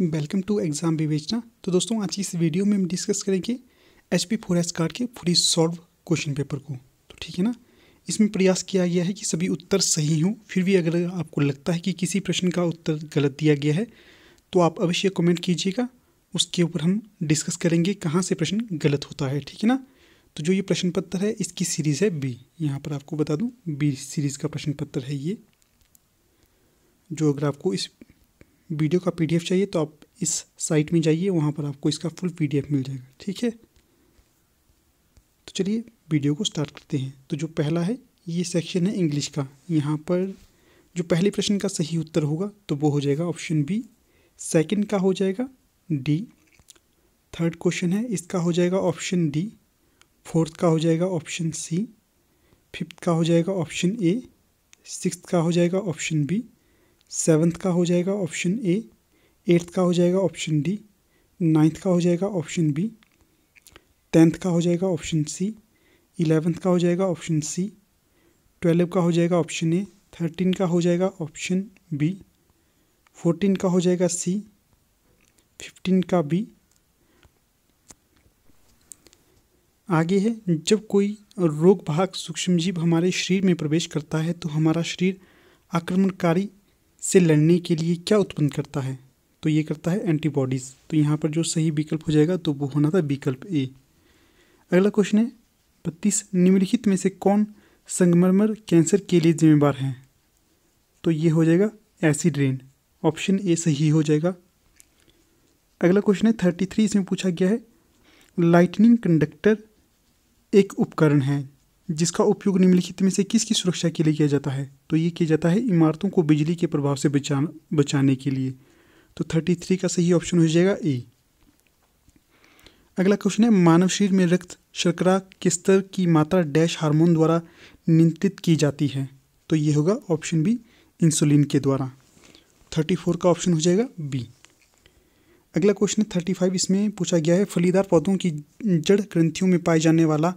welcome to exam विवेचना तो दोस्तों आज की इस वीडियो में हम डिस्कस करेंगे H P four S card के फ्री सॉल्व क्वेश्चन पेपर को तो ठीक है ना इसमें प्रयास किया गया है कि सभी उत्तर सही हों फिर भी अगर आपको लगता है कि किसी प्रश्न का उत्तर गलत दिया गया है तो आप अवश्य कमेंट कीजिएगा उसके ऊपर हम डिस्कस करेंगे कहाँ से प्रश्न गलत होता है ठीक है ना तो जो ये प्रश्न पत्र है इसकी सीरीज़ है बी यहाँ पर आपको बता दूँ बी सीरीज़ का प्रश्न पत्र है ये जो अगर आपको इस वीडियो का पीडीएफ चाहिए तो आप इस साइट में जाइए वहाँ पर आपको इसका फुल पीडीएफ मिल जाएगा ठीक है तो चलिए वीडियो को स्टार्ट करते हैं तो जो पहला है ये सेक्शन है इंग्लिश का यहाँ पर जो पहले प्रश्न का सही उत्तर होगा तो वो हो जाएगा ऑप्शन बी सेकंड का हो जाएगा डी थर्ड क्वेश्चन है इसका हो जाएगा ऑप्शन डी फोर्थ का हो जाएगा ऑप्शन सी फिफ्थ का हो जाएगा ऑप्शन ए सिक्स का हो जाएगा ऑप्शन बी सेवन्थ का हो जाएगा ऑप्शन ए एट्थ का हो जाएगा ऑप्शन डी नाइन्थ का हो जाएगा ऑप्शन बी टेंथ का हो जाएगा ऑप्शन सी इलेवेंथ का हो जाएगा ऑप्शन सी ट्वेल्व का हो जाएगा ऑप्शन ए थर्टीन का हो जाएगा ऑप्शन बी फोर्टीन का हो जाएगा सी फिफ्टीन का बी आगे है जब कोई रोग भाग सूक्ष्मजीव हमारे शरीर में प्रवेश करता है तो हमारा शरीर आक्रमणकारी से लड़ने के लिए क्या उत्पन्न करता है तो ये करता है एंटीबॉडीज़ तो यहाँ पर जो सही विकल्प हो जाएगा तो वो होना था विकल्प ए अगला क्वेश्चन है बत्तीस निम्नलिखित में से कौन संगमरमर कैंसर के लिए जिम्मेवार हैं तो ये हो जाएगा एसिड रेन ऑप्शन ए सही हो जाएगा अगला क्वेश्चन है थर्टी थ्री इसमें पूछा गया है लाइटनिंग कंडक्टर एक उपकरण है जिसका उपयोग निम्नलिखित में से किसकी सुरक्षा के लिए किया जाता है तो ये किया जाता है इमारतों को बिजली के प्रभाव से बचा बचाने के लिए तो थर्टी थ्री का सही ऑप्शन हो जाएगा ए अगला क्वेश्चन है मानव शरीर में रक्त शर्करा के स्तर की मात्रा डैश हार्मोन द्वारा नियंत्रित की जाती है तो ये होगा ऑप्शन बी इंसुलिन के द्वारा थर्टी फोर का ऑप्शन हो जाएगा बी अगला क्वेश्चन है थर्टी फाइव इसमें पूछा गया है फलीदार पौधों की जड़ ग्रंथियों में पाए जाने वाला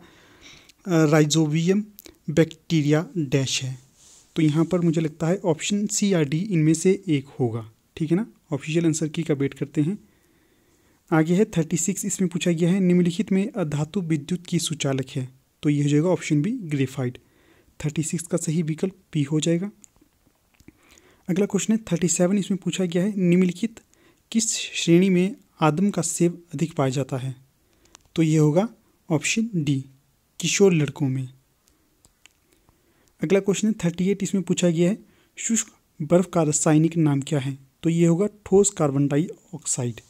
राइजोवियम बैक्टीरिया डैश है तो यहाँ पर मुझे लगता है ऑप्शन सी या डी इनमें से एक होगा ठीक है ना ऑफिशियल आंसर की का वेट करते हैं आगे है थर्टी सिक्स इसमें पूछा गया है निम्नलिखित में अधातु विद्युत की सुचालक है तो ये हो जाएगा option B graphite thirty six का सही विकल्प बी हो जाएगा अगला क्वेश्चन है थर्टी सेवन इसमें पूछा गया है निम्नलिखित किस श्रेणी में आदम का सेब अधिक पाया जाता है तो ये होगा ऑप्शन डी किशोर लड़कों में अगला क्वेश्चन है थर्टी एट इसमें पूछा गया है शुष्क बर्फ का रासायनिक नाम क्या है तो ये होगा ठोस carbon dioxide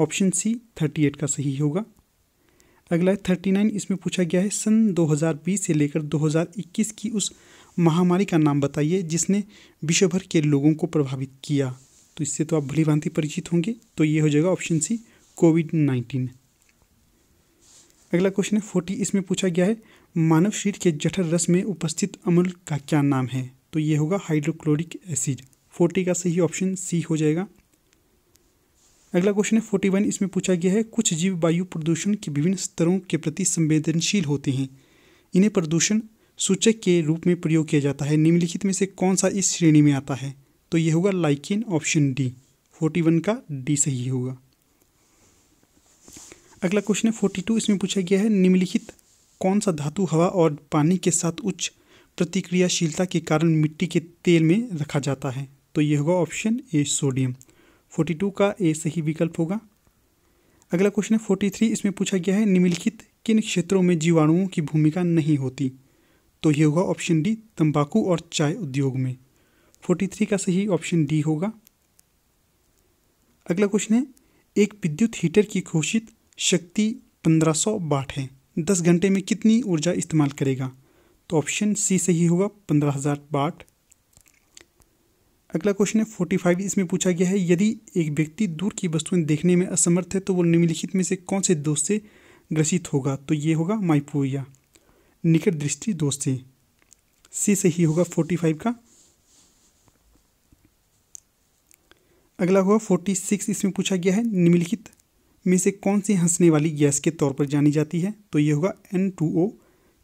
option C thirty eight का सही होगा अगला है थर्टी नाइन इसमें पूछा गया है सन 2020 से लेकर 2021 की उस महामारी का नाम बताइए जिसने विश्व भर के लोगों को प्रभावित किया तो इससे तो आप भली भांति परिचित होंगे तो ये हो जाएगा ऑप्शन सी कोविड नाइन्टीन अगला क्वेश्चन है फोर्टी इसमें पूछा गया है मानव शरीर के जठर रस में उपस्थित अमल का क्या नाम है तो ये होगा हाइड्रोक्लोरिक एसिड फोर्टी का सही ऑप्शन सी हो जाएगा अगला क्वेश्चन है फोर्टी वन इसमें पूछा गया है कुछ जीव वायु प्रदूषण के विभिन्न स्तरों के प्रति संवेदनशील होते हैं इन्हें प्रदूषण सूचक के रूप में प्रयोग किया जाता है निम्नलिखित में से कौन सा इस श्रेणी में आता है तो ये होगा lichen option D forty one का डी सही होगा अगला क्वेश्चन है फोर्टी टू इसमें पूछा गया है निम्नलिखित कौन सा धातु हवा और पानी के साथ उच्च प्रतिक्रियाशीलता के कारण मिट्टी के तेल में रखा जाता है तो यह होगा option A sodium forty two का ए सही विकल्प होगा अगला क्वेश्चन है फोर्टी थ्री इसमें पूछा गया है निम्नलिखित किन क्षेत्रों में जीवाणुओं की भूमिका नहीं होती तो यह होगा ऑप्शन डी तंबाकू और चाय उद्योग में फोर्टी थ्री का सही ऑप्शन डी होगा अगला क्वेश्चन है एक विद्युत हीटर की घोषित शक्ति 1500 बाट है 10 घंटे में कितनी ऊर्जा इस्तेमाल करेगा तो ऑप्शन सी सही होगा 15000 बाट अगला क्वेश्चन है 45 इसमें पूछा गया है यदि एक व्यक्ति दूर की वस्तुएं देखने में असमर्थ है तो वो निम्नलिखित में से कौन से दोष से ग्रसित होगा तो ये होगा माइपोरिया निकट दृष्टि दोष से सी सही होगा 45 का अगला हुआ 46 इसमें पूछा गया है निम्नलिखित में से कौन सी हंसने वाली गैस के तौर पर जानी जाती है तो ये होगा एन टू ओ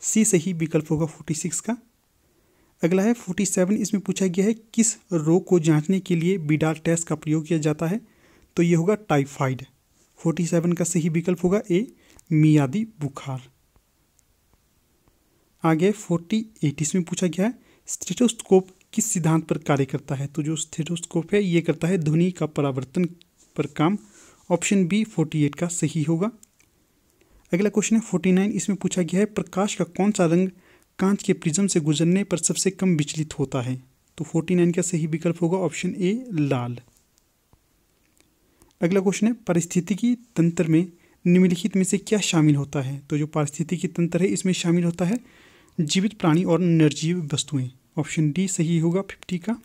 सी सही विकल्प होगा फोर्टी सिक्स का अगला है फोर्टी सेवन इसमें पूछा गया है किस रोग को जांचने के लिए बीडाल टेस्ट का प्रयोग किया जाता है तो ये होगा टाइफाइड फोर्टी सेवन का सही विकल्प होगा ए मियादी बुखार आगे फोर्टी एट इसमें पूछा गया है स्टेटोस्कोप किस सिद्धांत पर कार्य करता है तो जो स्टेटोस्कोप है ये करता है ध्वनि का परावर्तन पर काम ऑप्शन बी फोर्टी एट का सही होगा अगला क्वेश्चन है फोर्टी नाइन इसमें पूछा गया है प्रकाश का कौन सा रंग कांच के प्रिज्म से गुजरने पर सबसे कम विचलित होता है तो फोर्टी नाइन का सही विकल्प होगा ऑप्शन ए लाल अगला क्वेश्चन है पारिस्थितिकी तंत्र में निम्नलिखित में से क्या शामिल होता है तो जो पारिस्थितिकी तंत्र है इसमें शामिल होता है जीवित प्राणी और निर्जीव वस्तुएं ऑप्शन डी सही होगा फिफ्टी का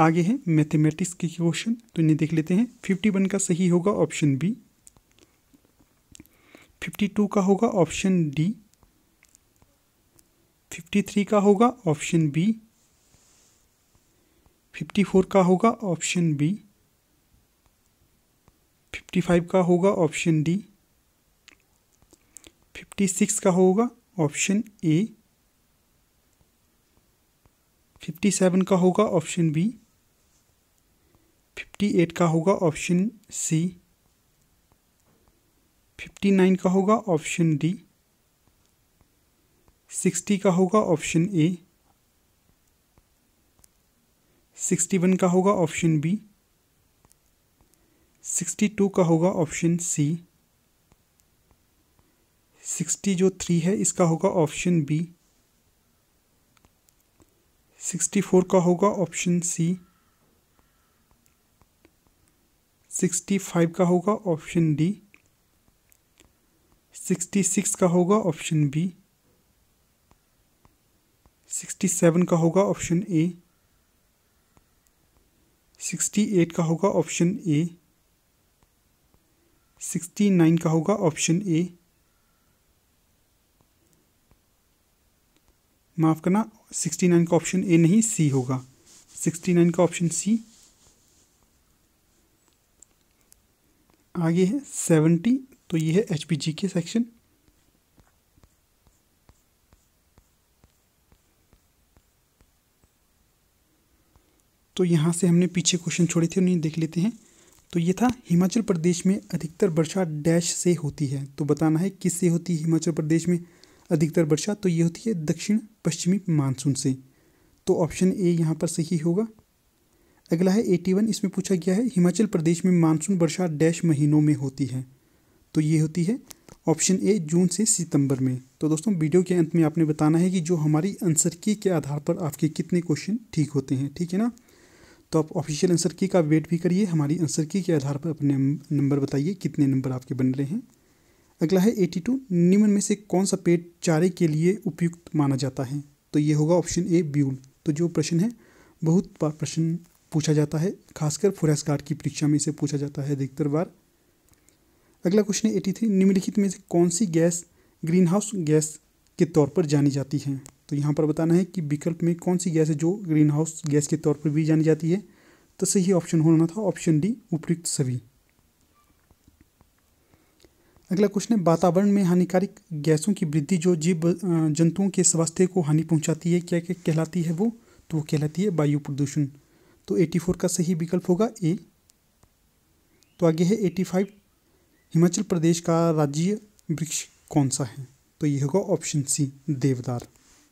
आगे है मैथमेटिक्स के क्वेश्चन तो इन्हें देख लेते हैं फिफ्टी वन का सही होगा ऑप्शन बी फिफ्टी टू का होगा ऑप्शन डी फिफ्टी थ्री का होगा ऑप्शन बी फिफ्टी फोर का होगा ऑप्शन बी फिफ्टी फाइव का होगा ऑप्शन डी फिफ्टी सिक्स का होगा ऑप्शन ए फिफ्टी सेवन का होगा ऑप्शन बी फिफ्टी एट का होगा ऑप्शन सी फिफ्टी नाइन का होगा ऑप्शन डी सिक्सटी का होगा ऑप्शन ए सिक्सटी वन का होगा ऑप्शन बी सिक्सटी टू का होगा ऑप्शन सी सिक्सटी जो थ्री है इसका होगा ऑप्शन बी सिक्सटी फोर का होगा ऑप्शन सी सिक्सटी फाइव का होगा ऑप्शन डी सिक्सटी सिक्स का होगा ऑप्शन बी सिक्सटी सेवन का होगा ऑप्शन ए सिक्सटी एट का होगा ऑप्शन ए सिक्सटी नाइन का होगा ऑप्शन ए माफ़ करना सिक्सटी नाइन का ऑप्शन ए नहीं सी होगा सिक्सटी नाइन का ऑप्शन सी आगे है सेवेंटी तो ये है एच पी जी के सेक्शन तो यहाँ से हमने पीछे क्वेश्चन छोड़े थे उन्हें देख लेते हैं तो ये था हिमाचल प्रदेश में अधिकतर वर्षा डैश से होती है तो बताना है किससे होती है हिमाचल प्रदेश में अधिकतर वर्षा तो ये होती है दक्षिण पश्चिमी मानसून से तो ऑप्शन ए यहाँ पर सही होगा अगला है एटी वन इसमें पूछा गया है हिमाचल प्रदेश में मानसून वर्षा डैश महीनों में होती है तो ये होती है ऑप्शन ए जून से सितंबर में तो दोस्तों वीडियो के अंत में आपने बताना है कि जो हमारी आंसर की के आधार पर आपके कितने क्वेश्चन ठीक होते हैं ठीक है ना तो आप ऑफिशियल आंसर की का वेट भी करिए हमारी आंसर की के आधार पर अपने नंबर बताइए कितने नंबर आपके बन रहे हैं अगला है एटी टू निम्न में से कौन सा पेड़ चारे के लिए उपयुक्त माना जाता है तो ये होगा ऑप्शन ए ब्यूल तो जो प्रश्न है बहुत बार प्रश्न पूछा जाता है खासकर फोरेस्ट गार्ड की परीक्षा में इसे पूछा जाता है अधिकतर बार अगला क्वेश्चन है एटी थ्री निम्नलिखित में से कौन सी गैस ग्रीन हाउस गैस के तौर पर जानी जाती है तो यहाँ पर बताना है कि विकल्प में कौन सी गैस है जो ग्रीन हाउस गैस के तौर पर भी जानी जाती है तो सही ऑप्शन होना था ऑप्शन डी उपयुक्त सभी अगला क्वेश्चन है वातावरण में हानिकारक गैसों की वृद्धि जो जीव जंतुओं के स्वास्थ्य को हानि पहुंचाती है क्या क्या कहलाती है वो तो वो कहलाती है वायु प्रदूषण तो 84 का सही विकल्प होगा ए तो आगे है 85 हिमाचल प्रदेश का राज्य वृक्ष कौन सा है तो ये होगा ऑप्शन सी देवदार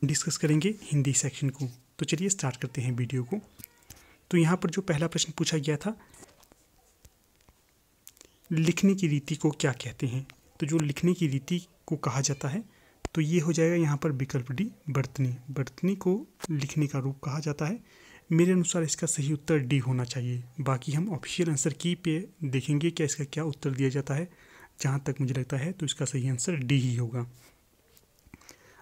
डिस्कस करेंगे हिंदी सेक्शन को तो चलिए स्टार्ट करते हैं वीडियो को तो यहाँ पर जो पहला प्रश्न पूछा गया था लिखने की रीति को क्या कहते हैं तो जो लिखने की रीति को कहा जाता है तो ये हो जाएगा यहाँ पर विकल्प डी बर्तनी बर्तनी को लिखने का रूप कहा जाता है मेरे अनुसार इसका सही उत्तर डी होना चाहिए बाकी हम ऑफिशियल आंसर की पे देखेंगे क्या इसका क्या उत्तर दिया जाता है जहाँ तक मुझे लगता है तो इसका सही आंसर डी ही होगा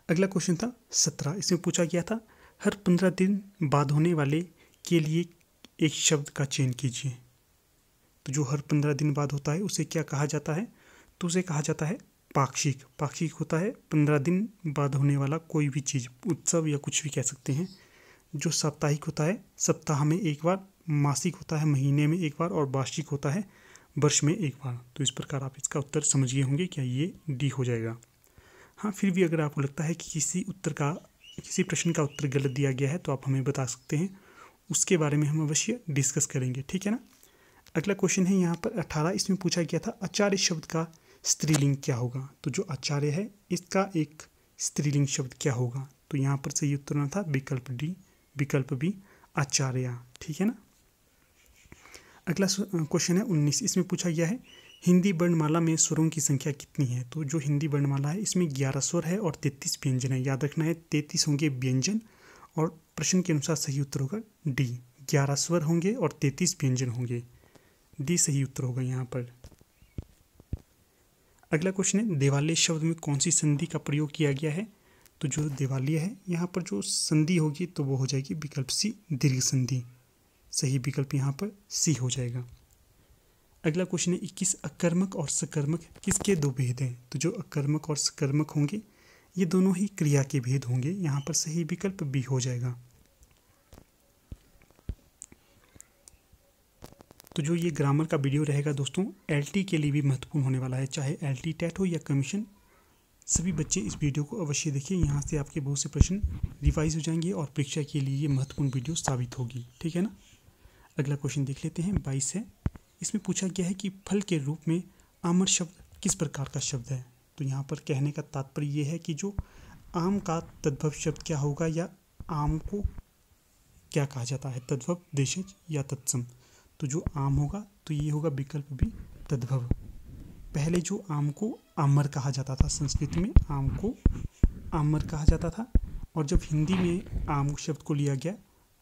अगला क्वेश्चन था सत्रह इसमें पूछा गया था हर पंद्रह दिन बाद होने वाले के लिए एक शब्द का चयन कीजिए तो जो हर पंद्रह दिन बाद होता है उसे क्या कहा जाता है तो उसे कहा जाता है पाक्षिक पाक्षिक होता है पंद्रह दिन बाद होने वाला कोई भी चीज़ उत्सव या कुछ भी कह सकते हैं जो साप्ताहिक होता है सप्ताह में एक बार मासिक होता है महीने में एक बार और वार्षिक होता है वर्ष में एक बार तो इस प्रकार आप इसका उत्तर समझिए होंगे क्या ये डी हो जाएगा हाँ फिर भी अगर आपको लगता है कि किसी उत्तर का किसी प्रश्न का उत्तर गलत दिया गया है तो आप हमें बता सकते हैं उसके बारे में हम अवश्य डिस्कस करेंगे ठीक है ना अगला क्वेश्चन है यहाँ पर अठारह इसमें पूछा गया था आचार्य शब्द का स्त्रीलिंग क्या होगा तो जो आचार्य है इसका एक स्त्रीलिंग शब्द क्या होगा तो यहाँ पर सही उत्तर ना था विकल्प डी विकल्प बी आचार्य ठीक है ना अगला क्वेश्चन है उन्नीस इसमें पूछा गया है हिंदी वर्णमाला में स्वरों की संख्या कितनी है तो जो हिंदी वर्णमाला है इसमें ग्यारह स्वर है और तैतीस व्यंजन है याद रखना है तैतीस होंगे व्यंजन और प्रश्न के अनुसार सही उत्तर होगा डी ग्यारह स्वर होंगे और तैतीस व्यंजन होंगे डी सही उत्तर होगा यहाँ पर अगला क्वेश्चन है देवालय शब्द में कौन सी संधि का प्रयोग किया गया है तो जो दिवालिया है यहाँ पर जो संधि होगी तो वो हो जाएगी विकल्प सी दीर्घ संधि सही विकल्प यहाँ पर सी हो जाएगा अगला क्वेश्चन है इक्कीस अकर्मक और सकर्मक किसके दो भेद हैं तो जो अकर्मक और सकर्मक होंगे ये दोनों ही क्रिया के भेद होंगे यहाँ पर सही विकल्प बी हो जाएगा तो जो ये ग्रामर का वीडियो रहेगा दोस्तों एलटी के लिए भी महत्वपूर्ण होने वाला है चाहे एलटी टेट हो या कमीशन सभी बच्चे इस वीडियो को अवश्य देखें यहाँ से आपके बहुत से प्रश्न रिवाइज हो जाएंगे और परीक्षा के लिए ये महत्वपूर्ण वीडियो साबित होगी ठीक है ना अगला क्वेश्चन देख लेते हैं बाईस है इसमें पूछा गया है कि फल के रूप में आमर शब्द किस प्रकार का शब्द है तो यहाँ पर कहने का तात्पर्य ये है कि जो आम का तद्भव शब्द क्या होगा या आम को क्या कहा जाता है तद्भव देशज या तत्सम तो जो आम होगा तो ये होगा विकल्प भी तद्भव पहले जो आम को आमर कहा जाता था संस्कृत में आम को आमर कहा जाता था और जब हिंदी में आम शब्द को लिया गया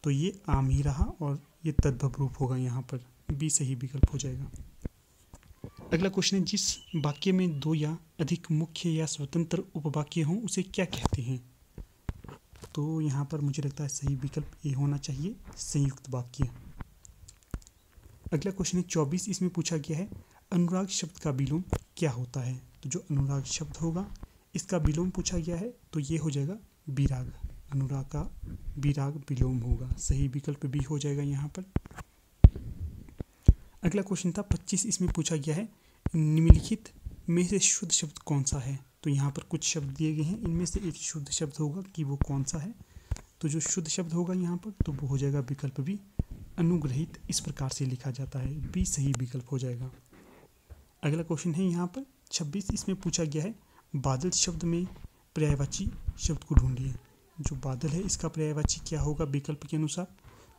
तो ये आम ही रहा और ये तद्भव रूप होगा यहाँ पर बी सही विकल्प हो जाएगा अगला क्वेश्चन है जिस वाक्य में दो या अधिक मुख्य या स्वतंत्र उपवाक्य हों उसे क्या कहते हैं तो यहाँ पर मुझे लगता है सही विकल्प ये होना चाहिए संयुक्त वाक्य अगला क्वेश्चन है चौबीस इसमें पूछा गया है अनुराग शब्द का विलोम क्या होता है जो अनुराग शब्द होगा इसका विलोम पूछा गया है तो ये हो जाएगा विराग अनुराग का विराग विलोम होगा सही विकल्प भी हो जाएगा यहाँ पर अगला क्वेश्चन था पच्चीस इसमें पूछा गया है निम्नलिखित में से शुद्ध शब्द कौन सा है तो यहाँ पर कुछ शब्द दिए गए हैं इनमें से एक शुद्ध शब्द होगा कि वो कौन सा है तो जो शुद्ध शब्द होगा यहाँ पर तो वो हो जाएगा विकल्प भी अनुग्रहित इस प्रकार से लिखा जाता है बी सही विकल्प हो जाएगा अगला क्वेश्चन है यहाँ पर छब्बीस इसमें पूछा गया है बादल शब्द में पर्यायवाची शब्द को ढूंढिए जो बादल है इसका पर्यायवाची क्या होगा विकल्प के अनुसार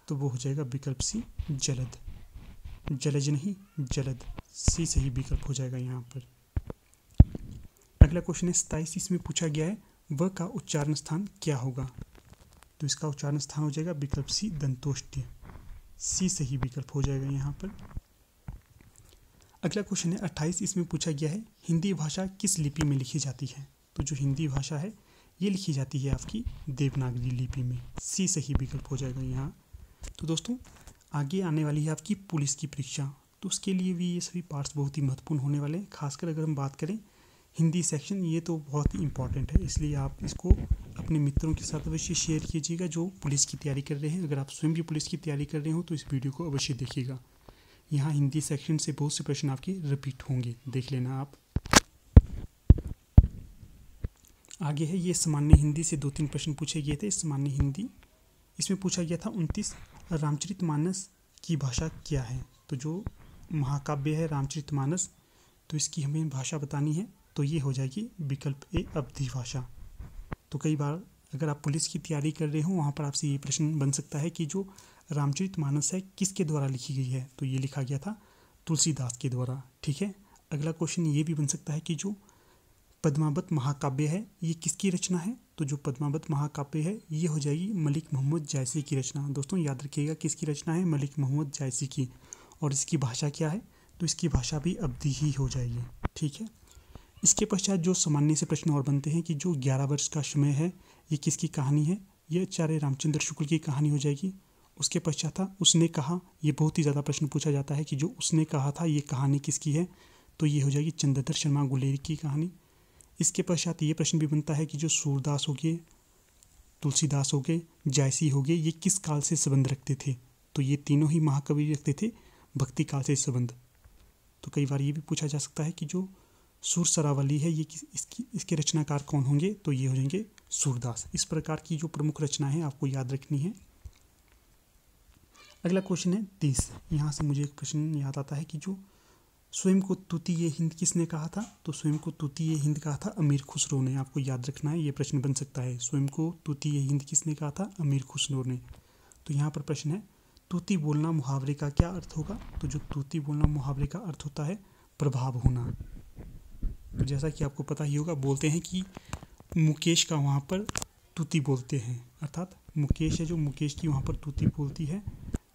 तो वो हो जाएगा विकल्प सी जलद जलज नहीं जलद सी सही विकल्प हो जाएगा यहाँ पर अगला क्वेश्चन है सताइस इसमें पूछा गया है व का उच्चारण स्थान क्या होगा तो इसका उच्चारण स्थान हो जाएगा विकल्प सी दंतोष्ट सी सही विकल्प हो जाएगा यहाँ पर अगला क्वेश्चन है अट्ठाईस इसमें पूछा गया है हिंदी भाषा किस लिपि में लिखी जाती है तो जो हिंदी भाषा है ये लिखी जाती है आपकी देवनागरी लिपि में सी सही विकल्प हो जाएगा यहाँ तो दोस्तों आगे आने वाली है आपकी पुलिस की परीक्षा तो उसके लिए भी ये सभी पार्ट्स बहुत ही महत्वपूर्ण होने वाले हैं खासकर अगर हम बात करें हिंदी सेक्शन ये तो बहुत ही इंपॉर्टेंट है इसलिए आप इसको अपने मित्रों के साथ अवश्य शेयर कीजिएगा जो पुलिस की तैयारी कर रहे हैं अगर आप स्वयं भी पुलिस की तैयारी कर रहे हो तो इस वीडियो को अवश्य देखिएगा यहाँ हिंदी सेक्शन से बहुत से प्रश्न आपके रिपीट होंगे देख लेना आप आगे है ये सामान्य हिंदी से दो तीन प्रश्न पूछे गए थे सामान्य हिंदी इसमें पूछा गया था उनतीस रामचरित मानस की भाषा क्या है तो जो महाकाव्य है रामचरित मानस तो इसकी हमें भाषा बतानी है तो ये हो जाएगी विकल्प ए अवधि भाषा तो कई बार अगर आप पुलिस की तैयारी कर रहे हो वहाँ पर आपसे ये प्रश्न बन सकता है कि जो रामचरित मानस है किसके द्वारा लिखी गई है तो ये लिखा गया था तुलसीदास के द्वारा ठीक है अगला क्वेश्चन ये भी बन सकता है कि जो पद्मावत महाकाव्य है ये किसकी रचना है तो जो पद्मावत महाकाव्य है ये हो जाएगी मलिक मोहम्मद जायसी की रचना दोस्तों याद रखिएगा किसकी रचना है मलिक मोहम्मद जायसी की और इसकी भाषा क्या है तो इसकी भाषा भी अवधि ही हो जाएगी ठीक है इसके पश्चात जो सामान्य से प्रश्न और बनते हैं कि जो ग्यारह वर्ष का समय है ये किसकी कहानी है ये आचार्य रामचंद्र शुक्ल की कहानी हो जाएगी उसके पश्चात था उसने कहा ये बहुत ही ज़्यादा प्रश्न पूछा जाता है कि जो उसने कहा था ये कहानी किसकी है तो ये हो जाएगी चंद्रधर शर्मा गुलेरी की कहानी इसके पश्चात ये प्रश्न भी बनता है कि जो सूरदास हो गए तुलसीदास हो गए जायसी हो गए ये किस काल से संबंध रखते थे तो ये तीनों ही महाकवि रखते थे भक्ति काल से संबंध तो कई बार ये भी पूछा जा सकता है कि जो सुर सरावली है ये किस इसकी इसके रचनाकार कौन होंगे तो ये हो जाएंगे सूरदास इस प्रकार की जो प्रमुख रचना है आपको याद रखनी है अगला क्वेश्चन है तीस यहाँ से मुझे एक क्वेश्चन याद आता है कि जो स्वयं को तुतीय हिंद किसने कहा था तो स्वयं को तुतीय हिंद कहा था अमीर खुसरो ने आपको याद रखना है ये प्रश्न बन सकता है स्वयं को तुतीय हिंद किसने कहा था अमीर खुसरो ने तो यहाँ पर प्रश्न है तूती बोलना मुहावरे का क्या अर्थ होगा तो जो तूती बोलना मुहावरे का अर्थ होता है प्रभाव होना तो जैसा कि आपको पता ही होगा बोलते हैं कि मुकेश का वहाँ पर तूती बोलते हैं अर्थात मुकेश है जो मुकेश की वहाँ पर तूती बोलती है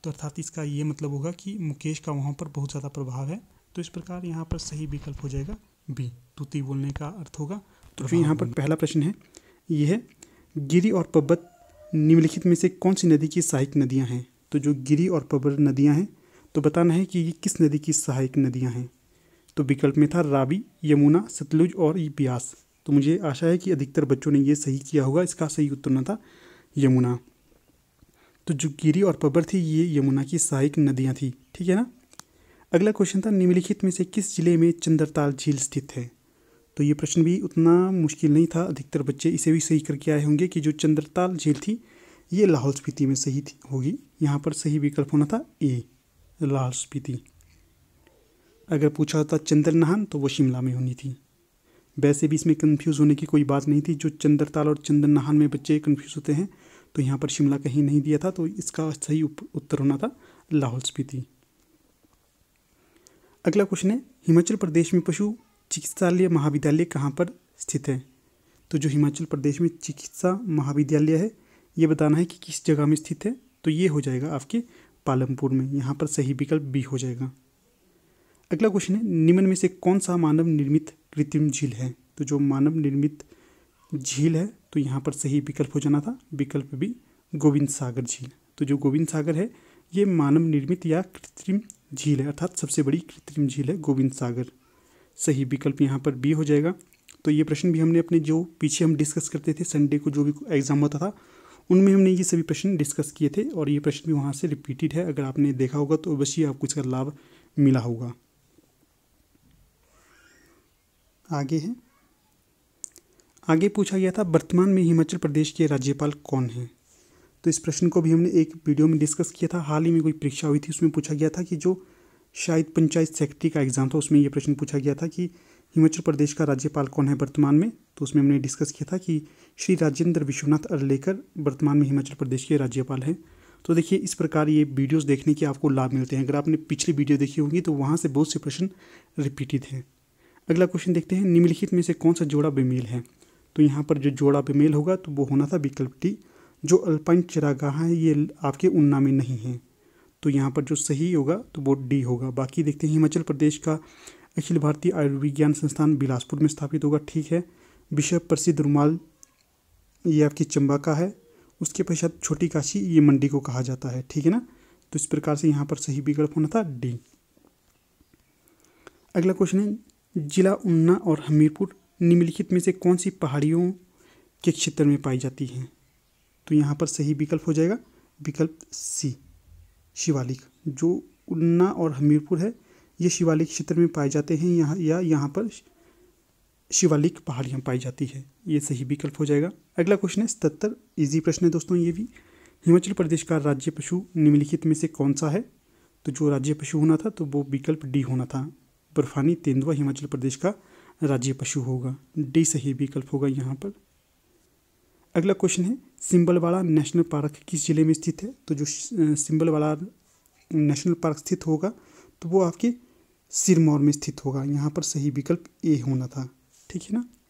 तो अर्थात इसका ये मतलब होगा कि मुकेश का वहाँ पर बहुत ज़्यादा प्रभाव है तो इस प्रकार यहाँ पर सही विकल्प हो जाएगा बी तूती बोलने का अर्थ होगा तो फिर यहाँ पर पहला प्रश्न है ये है गिरी और पब्बत निम्नलिखित में से कौन सी नदी की सहायक नदियाँ हैं तो जो गिरी और पब्बर नदियाँ हैं तो बताना है कि ये किस नदी की सहायक नदियाँ हैं तो विकल्प में था रावी यमुना सतलुज और ब्यास तो मुझे आशा है कि अधिकतर बच्चों ने ये सही किया होगा इसका सही उत्तर न था यमुना तो गिरी और पबर थी ये यमुना की सहायक नदियाँ थी ठीक है ना अगला क्वेश्चन था निम्नलिखित में से किस जिले में चंद्रताल झील स्थित है तो ये प्रश्न भी उतना मुश्किल नहीं था अधिकतर बच्चे इसे भी सही करके आए होंगे कि जो चंद्रताल झील थी ये लाहौल स्पीति में सही थी होगी यहाँ पर सही विकल्प होना था ए लाहौल स्पीति अगर पूछा होता नहान तो वो शिमला में होनी थी वैसे भी इसमें कन्फ्यूज़ होने की कोई बात नहीं थी जो चंद्रताल और चंद्र नहान में बच्चे कन्फ्यूज़ होते हैं तो यहाँ पर शिमला कहीं नहीं दिया था तो इसका सही उत्तर होना था लाहौल स्पीति अगला क्वेश्चन है हिमाचल प्रदेश में पशु चिकित्सालय महाविद्यालय कहाँ पर स्थित है तो जो हिमाचल प्रदेश में चिकित्सा महाविद्यालय है ये बताना है कि किस जगह में स्थित है तो ये हो जाएगा आपके पालमपुर में यहाँ पर सही विकल्प बी हो जाएगा अगला क्वेश्चन है निम्न में से कौन सा मानव निर्मित कृत्रिम झील है तो जो मानव निर्मित झील है तो यहाँ पर सही विकल्प हो जाना था विकल्प भी गोविंद सागर झील तो जो गोविंद सागर है ये मानव निर्मित या कृत्रिम झील है अर्थात सबसे बड़ी कृत्रिम झील है गोविंद सागर सही विकल्प यहाँ पर बी हो जाएगा तो ये प्रश्न भी हमने अपने जो पीछे हम डिस्कस करते थे संडे को जो भी एग्ज़ाम होता था उनमें हमने ये सभी प्रश्न डिस्कस किए थे और ये प्रश्न भी वहाँ से रिपीटेड है अगर आपने देखा होगा तो अवश्य आपको इसका लाभ मिला होगा आगे है आगे पूछा गया था वर्तमान में हिमाचल प्रदेश के राज्यपाल कौन हैं तो इस प्रश्न को भी हमने एक वीडियो में डिस्कस किया था हाल ही में कोई परीक्षा हुई थी उसमें पूछा गया था कि जो शायद पंचायत सेक्रेटरी का एग्ज़ाम था उसमें ये प्रश्न पूछा गया था कि हिमाचल प्रदेश का राज्यपाल कौन है वर्तमान में तो उसमें हमने डिस्कस किया था कि श्री राजेंद्र विश्वनाथ अरलेकर वर्तमान में हिमाचल प्रदेश के राज्यपाल हैं तो देखिए इस प्रकार ये वीडियोस देखने के आपको लाभ मिलते हैं अगर आपने पिछली वीडियो देखी होगी तो वहाँ से बहुत से प्रश्न रिपीटेड हैं अगला क्वेश्चन देखते हैं निम्नलिखित में से कौन सा जोड़ा बेमेल है तो यहाँ पर जो जोड़ा मेल होगा तो वो होना था विकल्प डी जो अल्पाइन चरागाह है ये आपके उन्ना में नहीं है तो यहाँ पर जो सही होगा तो वो डी होगा बाकी देखते हैं हिमाचल प्रदेश का अखिल भारतीय आयुर्विज्ञान संस्थान बिलासपुर में स्थापित होगा ठीक है विश्व प्रसिद्ध रुमाल ये आपकी चंबा का है उसके पश्चात छोटी काशी ये मंडी को कहा जाता है ठीक है ना तो इस प्रकार से यहाँ पर सही विकल्प होना था डी अगला क्वेश्चन है जिला उन्ना और हमीरपुर निम्नलिखित में से कौन सी पहाड़ियों के क्षेत्र में पाई जाती हैं तो यहाँ पर सही विकल्प हो जाएगा विकल्प सी शिवालिक जो उन्ना और हमीरपुर है ये शिवालिक क्षेत्र में पाए जाते हैं यहाँ या यहाँ पर शिवालिक पहाड़ियाँ पाई जाती है ये सही विकल्प हो जाएगा अगला क्वेश्चन है सतहत्तर इजी प्रश्न है दोस्तों ये भी हिमाचल प्रदेश का राज्य पशु निम्नलिखित में से कौन सा है तो जो राज्य पशु होना था तो वो विकल्प डी होना था बर्फानी तेंदुआ हिमाचल प्रदेश का राज्य पशु होगा डी सही विकल्प होगा यहाँ पर अगला क्वेश्चन है सिंबलवाड़ा नेशनल पार्क किस ज़िले में स्थित है तो जो सिंबलवाड़ा नेशनल पार्क स्थित होगा तो वो आपके सिरमौर में स्थित होगा यहाँ पर सही विकल्प ए होना था ठीक है ना